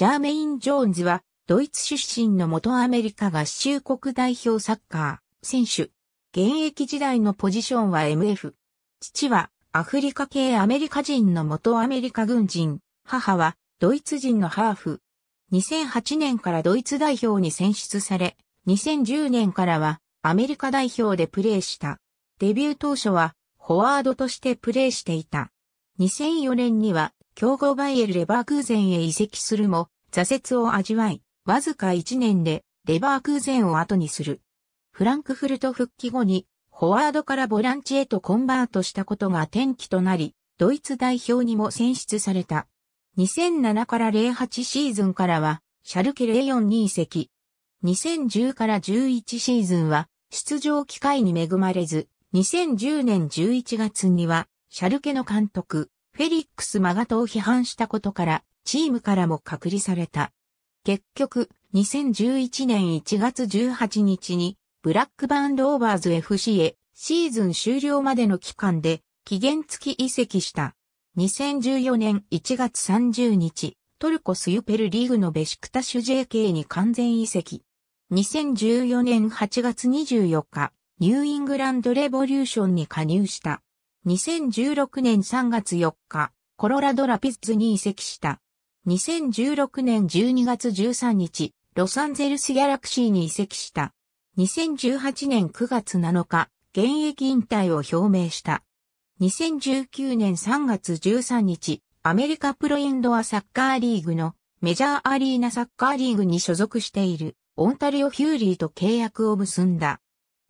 ジャーメイン・ジョーンズは、ドイツ出身の元アメリカ合衆国代表サッカー選手。現役時代のポジションは MF。父はアフリカ系アメリカ人の元アメリカ軍人。母はドイツ人のハーフ。2008年からドイツ代表に選出され、2010年からはアメリカ代表でプレーした。デビュー当初はフォワードとしてプレーしていた。2004年には強豪バイエル・レバークーゼンへ移籍するも、挫折を味わい、わずか1年でレバークーゼンを後にする。フランクフルト復帰後に、フォワードからボランチへとコンバートしたことが転機となり、ドイツ代表にも選出された。2007から08シーズンからは、シャルケレイヨンに移籍。2010から11シーズンは、出場機会に恵まれず、2010年11月には、シャルケの監督、フェリックス・マガトを批判したことから、チームからも隔離された。結局、2011年1月18日に、ブラックバーンローバーズ FC へシーズン終了までの期間で期限付き移籍した。2014年1月30日、トルコスユペルリーグのベシクタシュ JK に完全移籍。2014年8月24日、ニューイングランドレボリューションに加入した。2016年3月4日、コロラドラピッズに移籍した。2016年12月13日、ロサンゼルスギャラクシーに移籍した。2018年9月7日、現役引退を表明した。2019年3月13日、アメリカプロインドアサッカーリーグのメジャーアリーナサッカーリーグに所属しているオンタリオ・ヒューリーと契約を結んだ。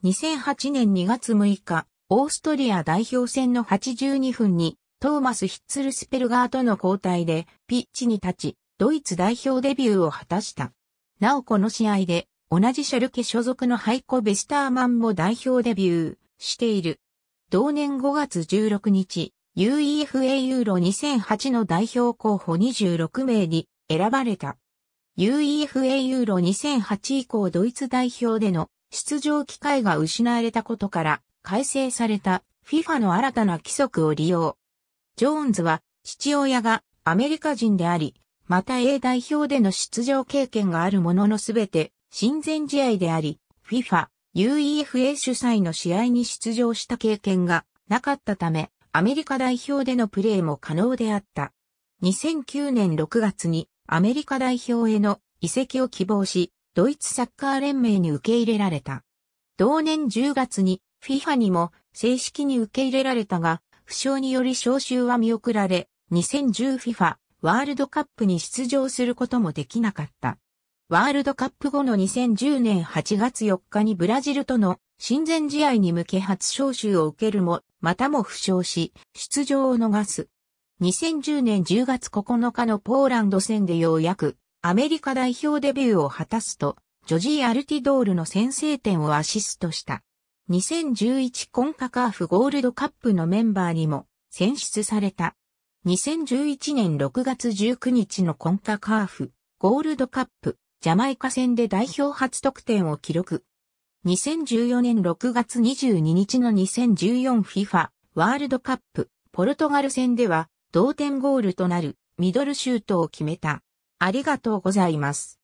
2008年2月6日、オーストリア代表戦の82分に、トーマス・ヒッツルスペルガーとの交代で、ピッチに立ち、ドイツ代表デビューを果たした。なおこの試合で、同じシャルケ所属のハイコ・ベスターマンも代表デビューしている。同年5月16日、UEFA ユーロ2008の代表候補26名に選ばれた。UEFA ユーロ2008以降ドイツ代表での出場機会が失われたことから、改正された FIFA の新たな規則を利用。ジョーンズは父親がアメリカ人であり、また A 代表での出場経験があるもののすべて親善試合であり、FIFA、UEFA 主催の試合に出場した経験がなかったため、アメリカ代表でのプレーも可能であった。2009年6月にアメリカ代表への移籍を希望し、ドイツサッカー連盟に受け入れられた。同年10月に FIFA にも正式に受け入れられたが、負傷により招集は見送られ、2010FIFA ワールドカップに出場することもできなかった。ワールドカップ後の2010年8月4日にブラジルとの親善試合に向け初招集を受けるも、またも負傷し、出場を逃す。2010年10月9日のポーランド戦でようやくアメリカ代表デビューを果たすと、ジョジー・アルティドールの先制点をアシストした。2011コンカカーフゴールドカップのメンバーにも選出された。2011年6月19日のコンカカーフゴールドカップジャマイカ戦で代表初得点を記録。2014年6月22日の 2014FIFA ワールドカップポルトガル戦では同点ゴールとなるミドルシュートを決めた。ありがとうございます。